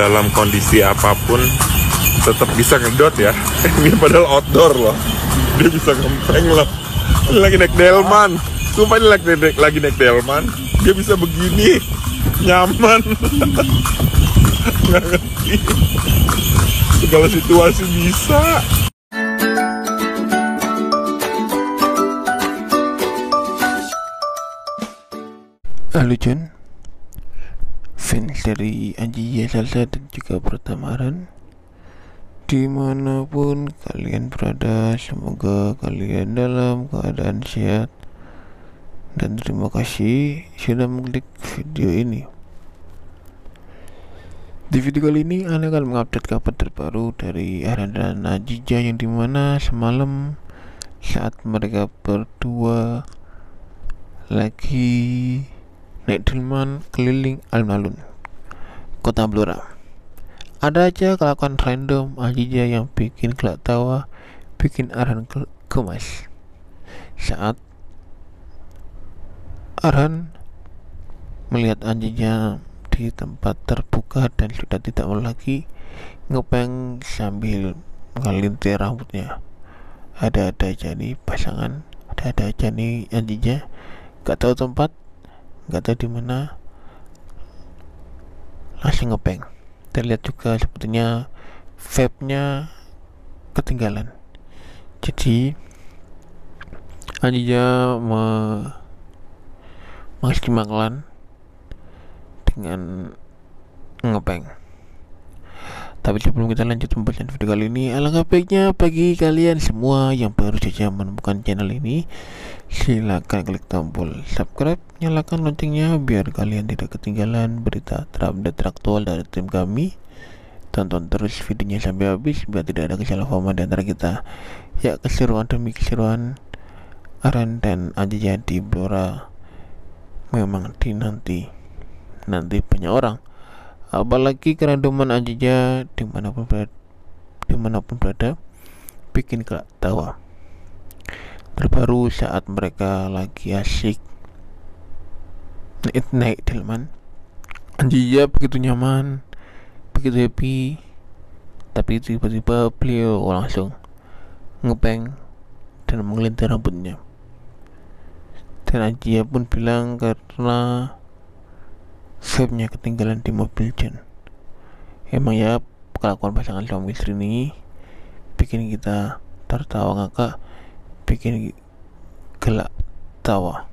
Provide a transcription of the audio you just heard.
dalam kondisi apapun tetap bisa ngedot ya ini padahal outdoor loh dia bisa ngempeng loh ini lagi naik delman sumpah ini lagi naik, lagi naik delman dia bisa begini nyaman nggak ngerti segala situasi bisa Halo Jun, fans dari Aji Salsa dan juga Pertamaran dimanapun kalian berada semoga kalian dalam keadaan sehat dan terima kasih sudah mengklik video ini di video kali ini Anda akan mengupdate kabar terbaru dari Aranda dan Ajija yang dimana semalam saat mereka berdua lagi naik delman keliling alun-alun kota Blora. Ada aja kelakuan random Ajija yang bikin gelak tawa, bikin Arhan ke Saat Arhan melihat Ajija di tempat terbuka dan sudah tidak mau lagi ngepeng sambil ngelintir rambutnya ada-ada aja nih pasangan ada-ada aja nih gak tahu tempat nggak tahu di mana langsung ngepeng terlihat juga sepertinya vape-nya ketinggalan jadi Anjija me mengistimewakan dengan ngepeng tapi sebelum kita lanjut pembacaan video kali ini, alangkah baiknya bagi kalian semua yang baru saja menemukan channel ini, silakan klik tombol subscribe, nyalakan loncengnya biar kalian tidak ketinggalan berita terupdate teraktual dari tim kami. Tonton terus videonya sampai habis biar tidak ada kesalahpahaman di antara kita. Ya keseruan demi keseruan, Aran dan aja jadi Blora memang dinanti nanti banyak orang apalagi kerandoman anjingnya dimanapun berada, dimanapun berada bikin gelak tawa terbaru saat mereka lagi asyik naik naik delman anjingnya begitu nyaman begitu happy tapi tiba-tiba beliau langsung ngepeng dan menggelintir rambutnya dan Ajia pun bilang karena vape-nya ketinggalan di mobil John emang ya kelakuan pasangan suami istri ini bikin kita tertawa ngakak bikin gelak tawa